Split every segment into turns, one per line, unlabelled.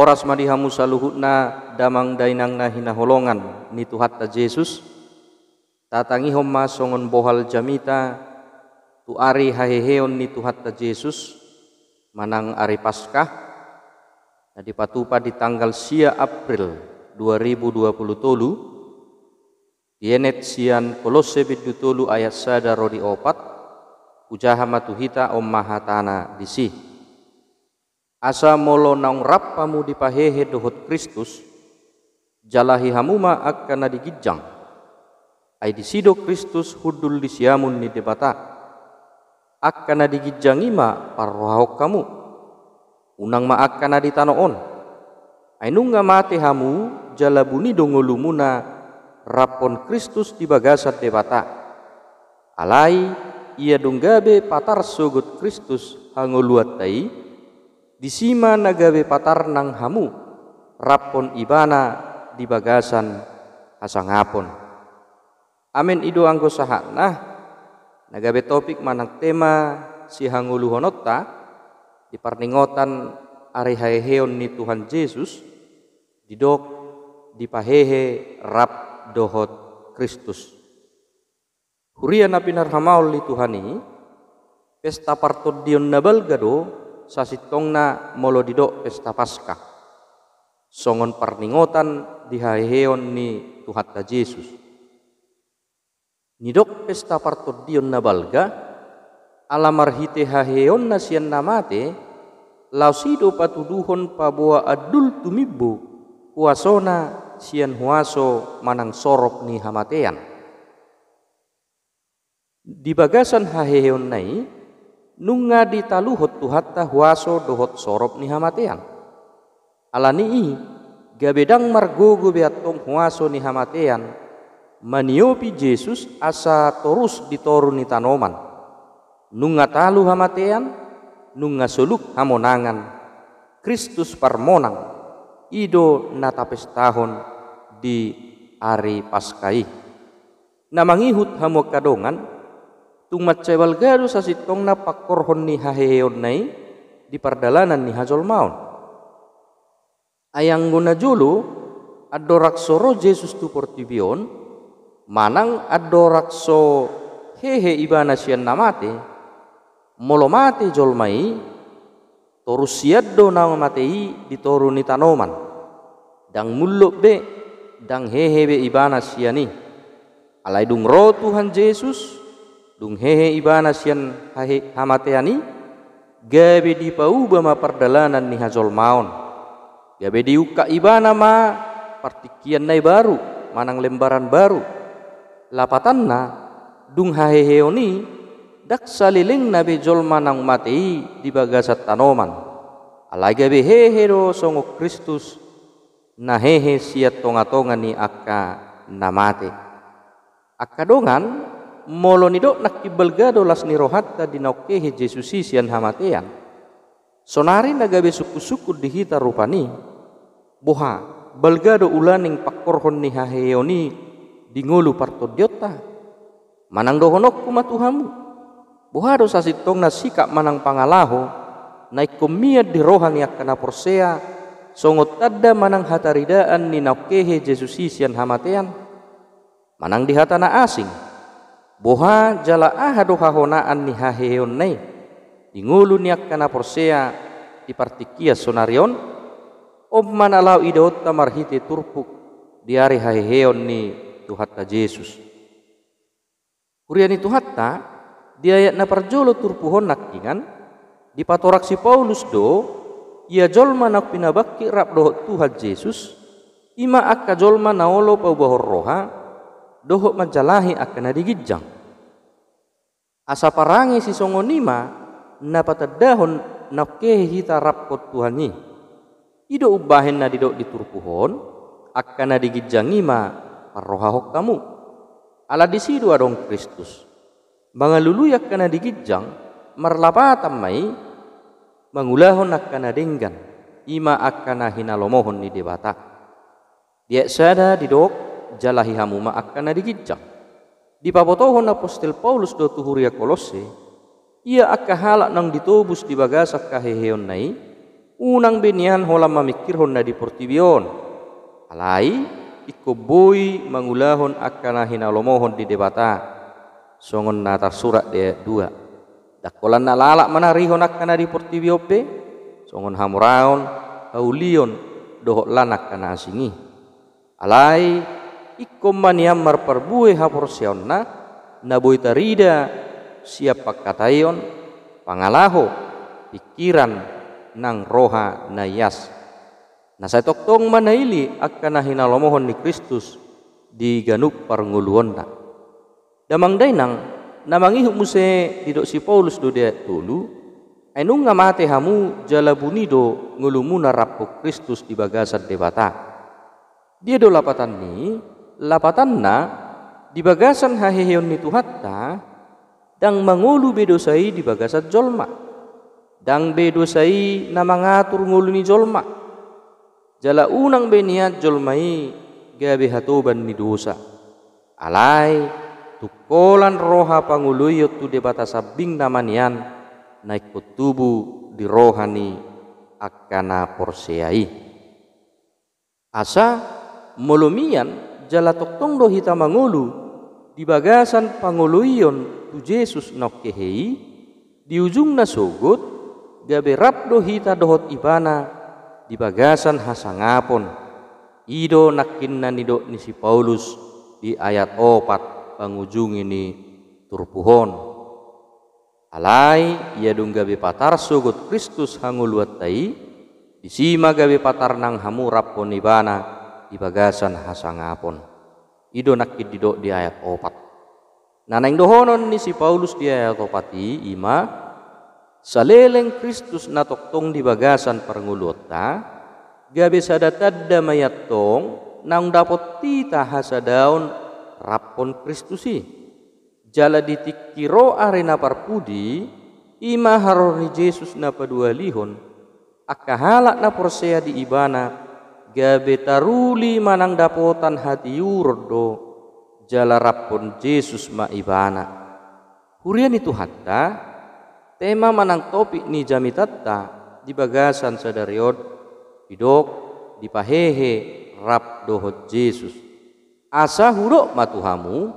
Horas madiha musaluhutna damang dainang nahina holongan nitu hatta Yesus tatangi homma songon bohal jamita tu ari haheheon nitu hatta Yesus manang ari Paskah nah, patupa di tanggal sia April 2020 tolu Yenet sian kolose bidutulu ayat sadaro di opat ujaha matuhita ommahatana disih asa molo naung rappamu dipahehe dohot Kristus jalahi hamuma akkana digijang. ai disido Kristus hudul disiamun ni debata akkana digijang ima parrohok kamu unang ma akkana ditanoon ai nungga mate hamu jalabuni dongolumuna rapon Kristus dibagasat debata alai ia donggabe patar sugut Kristus hangoluat tai disima nagawe nang hamu rapon ibana di bagasan asangapon amin ido anggo sahana nagawe topik manang tema si hangulu honotta di parningotan haeheon ni Tuhan Yesus didok dipahehe rap dohot Kristus Huria napinarhamaul li Tuhani pesta partodion nabal gado sasitongna molodido pesta pasca songon parningotan dihaheon ni Tuhatta Yesus nidok pesta partodion nabalga alamarhite haheon nasian namate lausido patuduhon pabua adul tumibu kuasona sian huaso manang sorop ni hamatean di bagasan haheon nai nunga di taluhut tuhatta huaso dohot sorop nihamatean. Alani gabedang margogo beatom huaso nihamatean. Maniopi Jesus asa torus di ni tanoman. Nunga talu hamatean, nunga soluk hamonangan. Kristus parmonang, ido natapes tahun di ari paskai. Namangihut hamokadongan kadongan, cebal macai sasit sasitong na hon ni haheon nai di pardalanan ni hajol maun. Ayang guna julu soro Jesus tu portibion manang adorakso hehe ibana sian namate molomate jolmai torus do na matei ditoru ni tanoman dang mullo be dang hehe be ibana ni alai dung ro Tuhan Yesus Dung hehe ibana sian hamateani gabe di pauba ma perdalanan ni hazol maon. Gabe di uka ibana ma partikian nai baru, manang lembaran baru. Lapatanna dung heoni, dak saliling nabe jol manang mati di bagasat tanoman. Alaga be hehe ro songo Kristus na hehe siat tonga-tonga ni akka namate. Akka dongan molo nido nak ibelgado las nirohatta dinaukehe Jesusi sian hamatean. Sonari nagabe suku-suku dihita rupani. Boha, belgado ulaning pakorhon nihaheoni parto diota. Manang dohonok kumatuhamu. Boha dosa sitong sikap manang pangalaho. Naik kumia di rohang yak kana porsea. Songot tadda manang hataridaan ninaukehe Jesusi sian hamatean. Manang dihatana asing boha jala ahadu hahona an heon nei niak kana porsea di partikia sonarion omman alau idot tamarhiti turpuk diari heon ni tuhatta Jesus kuriani tuhatta ayat na parjolo turpuhon nakingan di patorak si Paulus do ia jolma nak pinabakki rap doh tuhat Yesus ima akka jolma naolo pau bahor roha dohok mancalahi akan digijang asa parangi si songo nima dahon nafkehi hita rapkot ni. ido ubahin na didok diturpuhon akan digijangi ma parohahok kamu ala disidu adong Kristus mangalulu akan digijang marlapatam mai mangulahon akan denggan ima akan lomohon ni debata dia sada didok Jalahi akan ma'akana digijjah. Di papotohon apostel Paulus do tuhuria kolose, ia halak nang ditobus di bagasak kaheheon nai, unang benian hola mamikir honna di portibion. Alai, ikoboi mangulahon akana hinalomohon di debata. Songon nata surat dia dua. Dakolan lalak mana rihon akana di portibiope, songon hamuraon, haulion, dohok lanak kana asingi. Alai ikum man yammar haporsionna nabui rida siapa katayon pangalaho pikiran nang roha nayas nah saya toktong manaili akan hinalomohon di Kristus di ganuk parnguluonna damang dainang namangi muse didok si Paulus do dia tulu Enu ngamate hamu jalabunido ngulumu narapuk Kristus di bagasan debata. Dia do lapatan ni lapatanna bagasan haheheon itu hatta dang mengulu bedosai bagasan jolma dang bedosai nama ngatur ngulu ni jolma jala unang beniat jolmai gabe hatoban ni dosa alai tukolan roha panguluyot tu debata sabing namanian naik kutubu di rohani akana porseai asa melumian jalatok tong do hita mangulu di bagasan panguluyon tu Yesus nok kehei di ujung nasogot gabe rap do hita dohot ibana di bagasan hasangapon ido nakinna nido ni si Paulus di ayat opat pangujung ini turpuhon alai ia dung gabe patar sogot Kristus hanguluat tai disima gabe patar nang hamurap ibana ibagasan pun Ido nak didok di ayat opat. Nah dohonon ni si Paulus di ayat opati ima saleleng Kristus toktong di bagasan parngulota gabe damayat tong nang dapot ti tahasadaon rapon Kristusi. Jala ditikiro arena parpudi ima haroni Yesus na padualihon akahalak na porsea di ibana gabetaruli manang dapotan hati yurdo jalarapun Yesus ma ibana hurian itu hatta tema manang topik ni jamitatta di bagasan sadariot hidok di pahehe rap dohot Yesus asa hurok matuhamu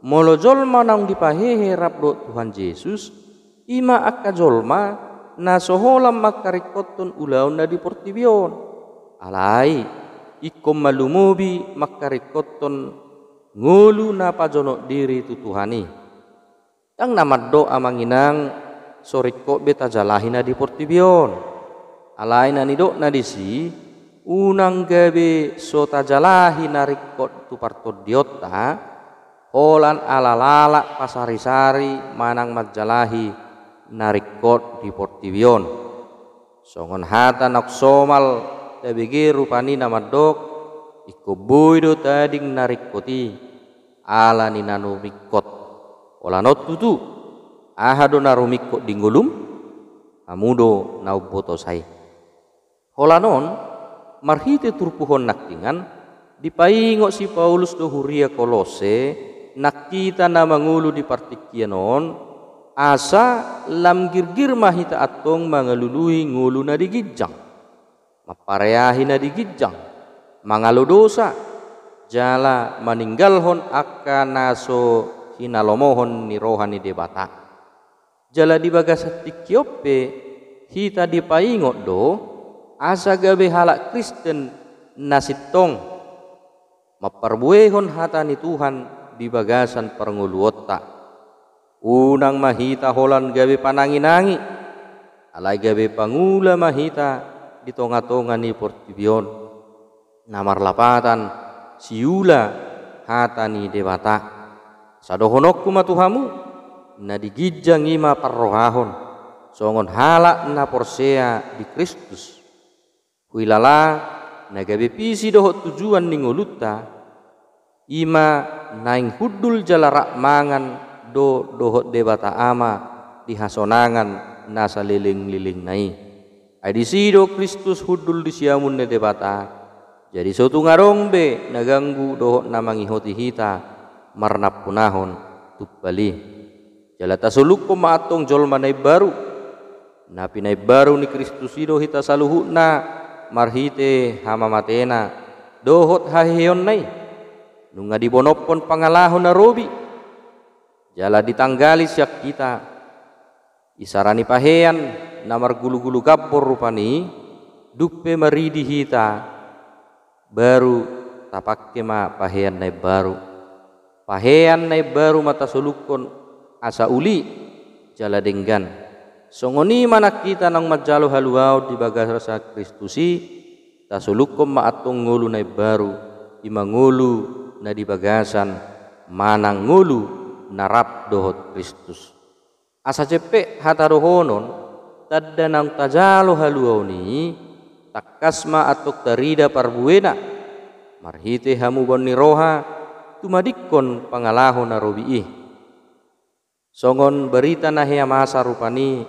molojol manang di pahehe rap dohot Tuhan Yesus ima akka jolma nasoholam makarikotun ulaun di portibion alai ikom malumubi makarikoton ngulu na jono diri tuhani. yang nama doa manginang soriko beta jalahina di portibion alai nadi nadisi unang gabe sota jalahi narikot tu partodiota Olan alalala pasari-sari manang majalahi narikot di portibion songon hata somal tabigi rupani namadok iku buido tading koti ala ninanu mikot olanot tutu ahado naru mikot dinggulum amudo nauboto sai holanon marhite turpuhon naktingan ngok si Paulus do huria kolose nakita na mangulu di partikianon asa lam girgir mahita atong mangalului ngulu na digijang maparehina digijang mangalu dosa jala meninggal hon maninggalhon hina hinalomohon ni rohani debata jala dibagasat tikiope hita dipaingot do asa gabe halak Kristen nasitong maperbuehon hatani Tuhan dibagasan pernguluotta unang mahita holan gabe nangi, alai gabe pangula mahita di tonga-tonga ni portibion namar lapatan siula hatani dewata sadohonokku matuhamu tuhamu na digijang ima parrohahon songon halak na porsea di Kristus huilala na gabe pisi doho tujuan ngulutta ima naing hudul jalarak mangan do doho dewata ama dihasonangan nasa liling-liling nai sido Kristus hudul di siamun ne debata jadi suatu ngarongbe naganggu dohok namangi hoti hita marnap punahon tupali. jalata suluko maatong jol manai baru napi nai baru ni Kristus sido hita saluhuna marhite hama matena dohot haheon nai nunga dibonopon pangalahon narobi jala ditanggali siak kita Isarani pahean namar gulu-gulu kapur rupani dupe meridi hita baru tapak kema pahean nai baru pahean nai baru mata sulukun asa uli jala denggan songoni mana kita nang majalo haluau di bagas rasa Kristusi tasulukum maatong ngulu nai baru imangulu na bagasan, manang ngulu narap dohot Kristus Hataruhonon tadda nang tajalu haluoni takasma atuk tarida parbuena marhite hamu roha tumadikkon na robi'i songon berita nahia masa rupani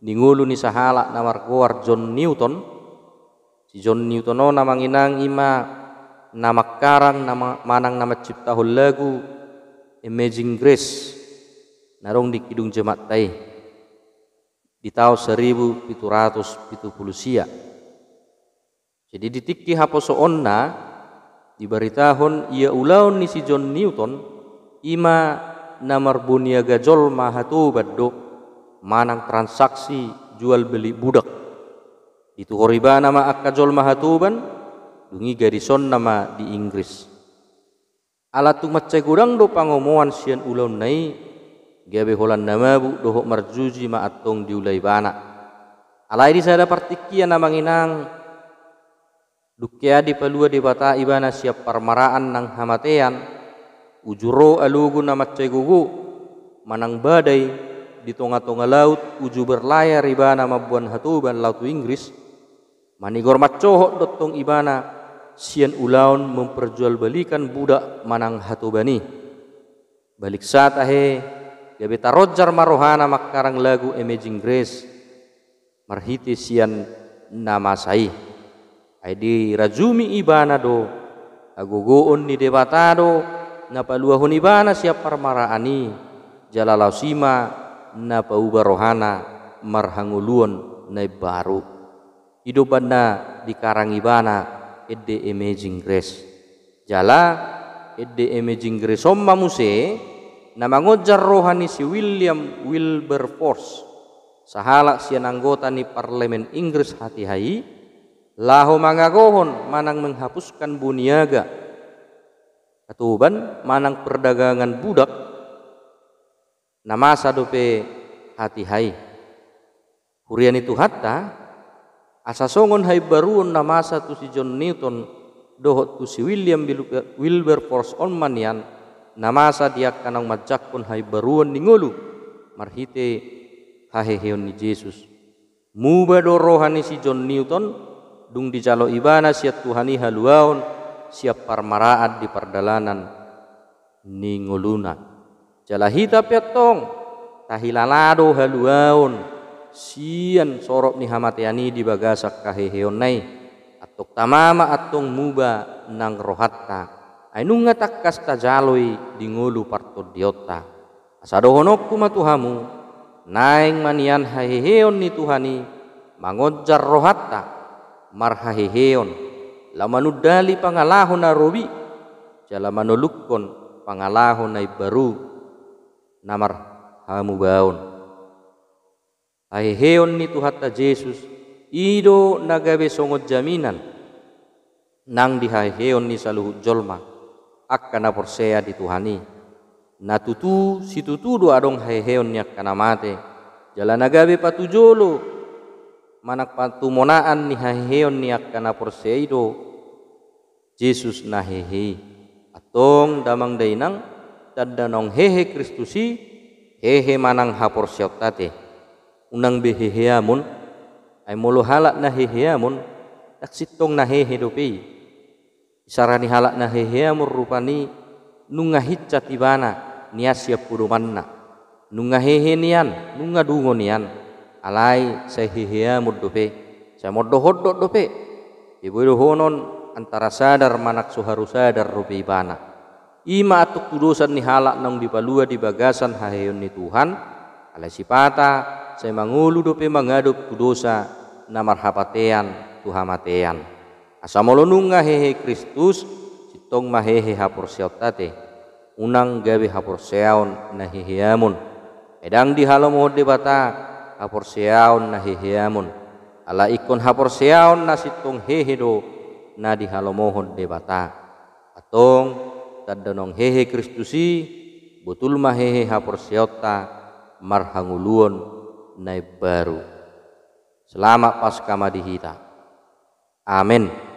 ningulu ni sahala namar goar John Newton si John Newton no nama ima nama karang nama manang nama cipta lagu Amazing Grace narong di kidung jemaat tai di tahun 1770 sia. Jadi di ditikki haposo onna baritahun ia ulaun ni si John Newton ima namar buniaga jol mahatu baddo manang transaksi jual beli budak itu horiba nama akajol mahatuban dungi garison nama di Inggris alat tumat kurang do pangomuan sian ulaun nai Gabe holan nama dohok marjuji maatong diulai bana. Alai di sana partikia nama nginang dukia di palua di bata ibana siap parmaraan nang hamatean ujuro alugu nama cegugu manang badai di tonga-tonga laut uju berlayar ibana mabuan hatuban laut Inggris manigor macohok dotong ibana sian ulaun memperjualbelikan budak manang hatubani balik saat ahe jadi ya tarojar Marohana makarang lagu Amazing Grace marhiti sian nama sai aidi rajumi ibana do agogoon ni debatado napaluahun ibana siap parmaraani napa napauba rohana marhanguluon na baru Hidupanna di karang ibana Ede amazing grace jala Ede amazing grace somma muse Nama namangojar rohani si William Wilberforce sahalak si anggota ni parlemen Inggris hati-hai laho mangagohon manang menghapuskan buniaga ketuban manang perdagangan budak nama dope hati-hai Kurian itu hatta asa songon hai na nama tu si John Newton dohot tu si William Wilberforce on manian namasa dia kanang majak pun hai beruan ningulu marhite haheheon ni Jesus mubado rohani si John Newton dung dijalo ibana siat Tuhani haluaon siap parmaraat di perdalanan ninguluna hita piatong tahilalado haluaon sian sorop ni hamatiani di bagasak kaheheon nai atok tamama atong muba nang rohatta ainunga takkas tajaloi ngulu partod diota asadohonok matuhamu naing manian haheheon ni tuhani mangojar rohatta marhaheheon lamanudali pangalahon jala jalamanolukkon pangalahon ay baru namar hamu baon haheheon ni tuhatta Jesus ido nagabe songot jaminan nang dihaheon ni saluhut jolma akkana porsea dituhani si tutu do adong nya kana mate jalan agabe patujolo manak monaan ni heheon nya kana porseido, do Jesus na hehe atong damang dainang tadanong hehe Kristusi hehe manang hapor tate unang beheheamun ay molo halak na heheamun taksitong na hehe dopi sarani na hehea murupani nunga hiccat ibana niasya purumanna nunga hehe nian nunga dungo nian alai hehea murdupe se moddo hoddo dope ibu honon antara sadar manak suharu sadar rupi ibana ima atuk tudusan ni halak nang dibalua di bagasan haheon ni Tuhan alai sipata se mangulu dope mangadup tudosa namar hapatean tuhamatean asamolonunga hehe Kristus sitong mahehe seotate unang gawe haporseaon nahihiamun edang di bata haporseaon nahihiamun ala ikon haporseaon nasitong do na dihalomohon di bata atong tadonong hehe Kristusi butul mahehe seota marhanguluon naib baru selamat pasca madihita. Amin.